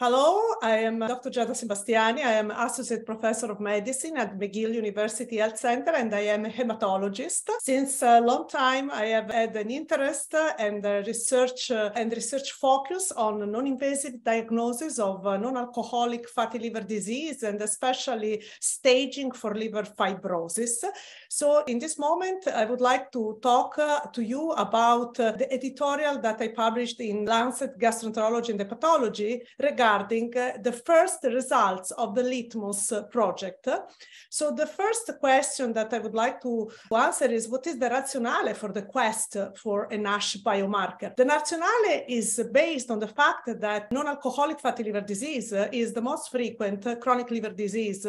Hello, I am Dr. Giada Sebastiani. I am Associate Professor of Medicine at McGill University Health Center and I am a hematologist. Since a long time, I have had an interest and research and research focus on non-invasive diagnosis of uh, non-alcoholic fatty liver disease and especially staging for liver fibrosis. So in this moment, I would like to talk uh, to you about uh, the editorial that I published in Lancet Gastroenterology and Hepatology regarding regarding uh, the first results of the Litmus project. So the first question that I would like to answer is what is the rationale for the quest for a NASH biomarker? The rationale is based on the fact that non-alcoholic fatty liver disease is the most frequent chronic liver disease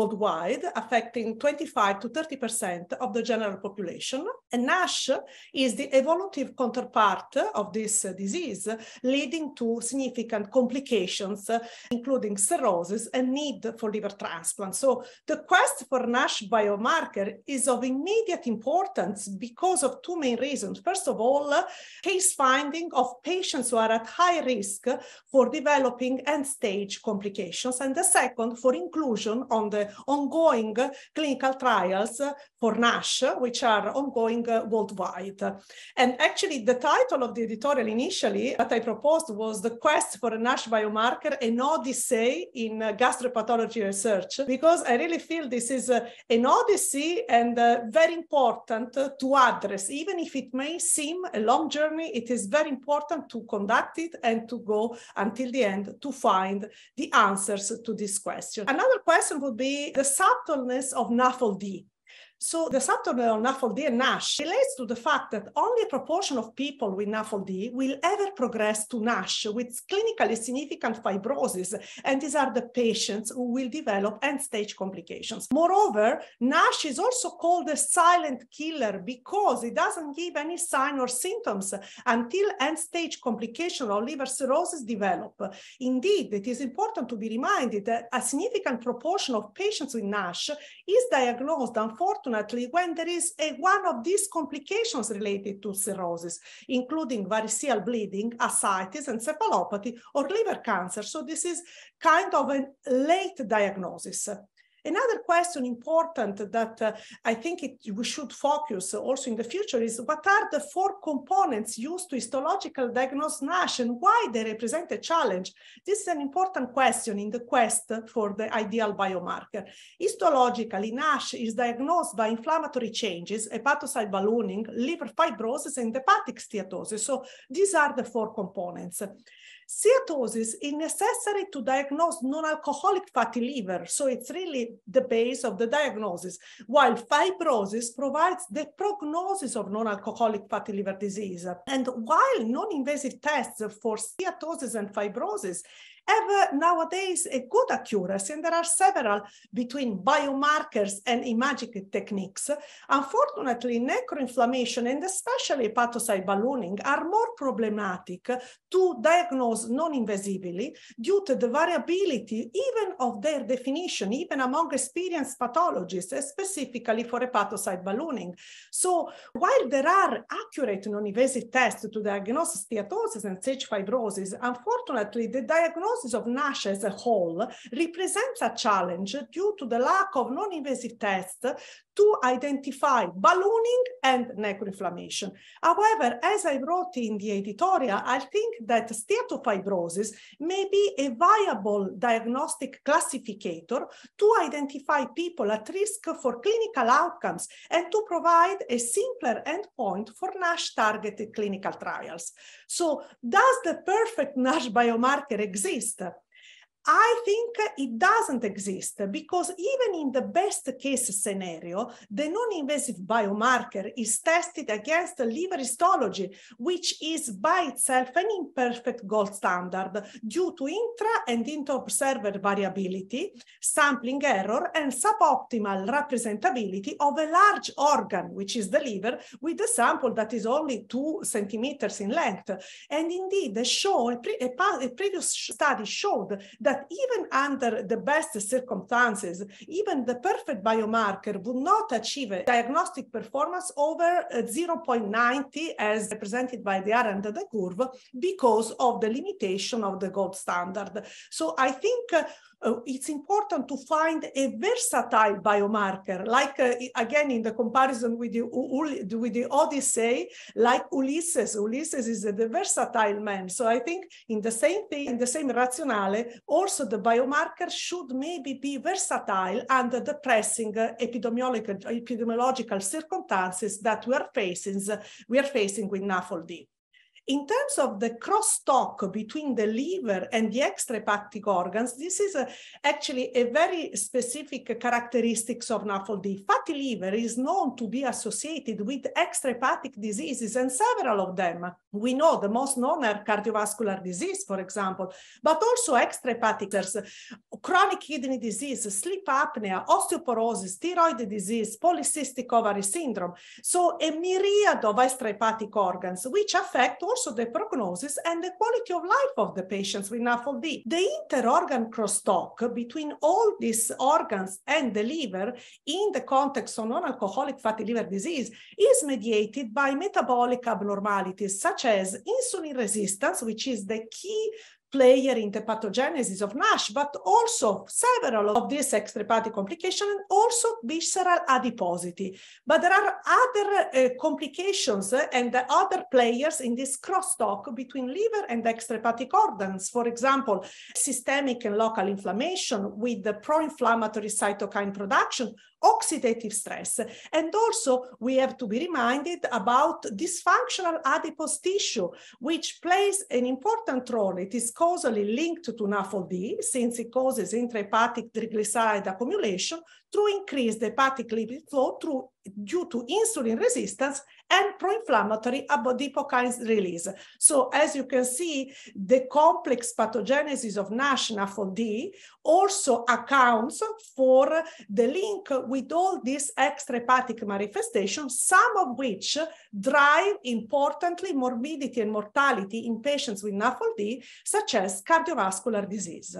worldwide, affecting 25 to 30% of the general population. And NASH is the evolutive counterpart of this disease, leading to significant complications, including cirrhosis and need for liver transplant. So the quest for NASH biomarker is of immediate importance because of two main reasons. First of all, case finding of patients who are at high risk for developing end stage complications. And the second, for inclusion on the ongoing clinical trials for NASH, which are ongoing worldwide. And actually, the title of the editorial initially that I proposed was The Quest for a NASH Biomarker, an Odyssey in Gastropathology Research, because I really feel this is an odyssey and uh, very important to address, even if it may seem a long journey, it is very important to conduct it and to go until the end to find the answers to this question. Another question would be the subtleness of NAFLD. So the subdomain NAFLD and NASH relates to the fact that only a proportion of people with NAFLD will ever progress to NASH with clinically significant fibrosis, and these are the patients who will develop end-stage complications. Moreover, NASH is also called a silent killer because it doesn't give any sign or symptoms until end-stage complication or liver cirrhosis develop. Indeed, it is important to be reminded that a significant proportion of patients with NASH is diagnosed, unfortunately, unfortunately, when there is a, one of these complications related to cirrhosis, including variceal bleeding, ascites, and encephalopathy, or liver cancer. So this is kind of a late diagnosis. Another question important that uh, I think it, we should focus also in the future is what are the four components used to histological diagnose NASH and why they represent a challenge? This is an important question in the quest for the ideal biomarker. Histologically, NASH is diagnosed by inflammatory changes, hepatocyte ballooning, liver fibrosis, and hepatic steatosis. So these are the four components. Steatosis is necessary to diagnose non-alcoholic fatty liver, so it's really the base of the diagnosis, while fibrosis provides the prognosis of non-alcoholic fatty liver disease. And while non-invasive tests for steatosis and fibrosis have nowadays a good accuracy, and there are several between biomarkers and imaging techniques. Unfortunately, necroinflammation and especially hepatocyte ballooning are more problematic to diagnose non-invasively due to the variability even of their definition, even among experienced pathologists, specifically for hepatocyte ballooning. So while there are accurate non-invasive tests to diagnose steatosis and stage fibrosis, unfortunately, the diagnosis diagnosis of NASH as a whole represents a challenge due to the lack of non-invasive tests to identify ballooning and necroinflammation. However, as I wrote in the editorial, I think that steatofibrosis may be a viable diagnostic classificator to identify people at risk for clinical outcomes and to provide a simpler endpoint for NASH targeted clinical trials. So does the perfect NASH biomarker exist? step I think it doesn't exist because even in the best case scenario, the non-invasive biomarker is tested against liver histology, which is by itself an imperfect gold standard due to intra and inter-observer variability, sampling error, and suboptimal representability of a large organ, which is the liver, with a sample that is only two centimeters in length. And indeed, a, show, a, pre a, a previous study showed that that even under the best circumstances, even the perfect biomarker would not achieve a diagnostic performance over uh, 0.90 as represented by the R and the curve because of the limitation of the gold standard. So I think uh, uh, it's important to find a versatile biomarker, like uh, again in the comparison with the, with the Odyssey, like Ulysses. Ulysses is a versatile man. So I think in the same thing, in the same rationale, also the biomarker should maybe be versatile under the pressing uh, uh epidemiological circumstances that we are facing, we are facing with NAFLD. In terms of the crosstalk between the liver and the extrahepatic organs, this is a, uh, actually a very specific characteristics of NAFLD. Fatty liver is known to be associated with extrahepatic diseases and several of them. We know the most known are cardiovascular disease, for example, but also extrahepatic, chronic kidney disease, sleep apnea, osteoporosis, thyroid disease, polycystic ovary syndrome. So a myriad of extrahepatic organs, which affect also also the prognosis and the quality of life of the patients with NAFLD. The inter-organ crosstalk between all these organs and the liver in the context of non-alcoholic fatty liver disease is mediated by metabolic abnormalities such as insulin resistance, which is the key player in the pathogenesis of NASH, but also several of these extrahepatic complications and also visceral adiposity. But there are other uh, complications uh, and other players in this crosstalk between liver and extrahepatic organs. For example, systemic and local inflammation with the pro-inflammatory cytokine production, oxidative stress. And also we have to be reminded about dysfunctional adipose tissue, which plays an important role. It is causally linked to NAFLD since it causes intrahepatic triglyceride accumulation through increased hepatic lipid flow through, due to insulin resistance and pro-inflammatory adipokines release. So as you can see, the complex pathogenesis of NASH NAFLD also accounts for the link with all these extrahepatic manifestations, some of which drive importantly morbidity and mortality in patients with NAFLD, such as cardiovascular disease.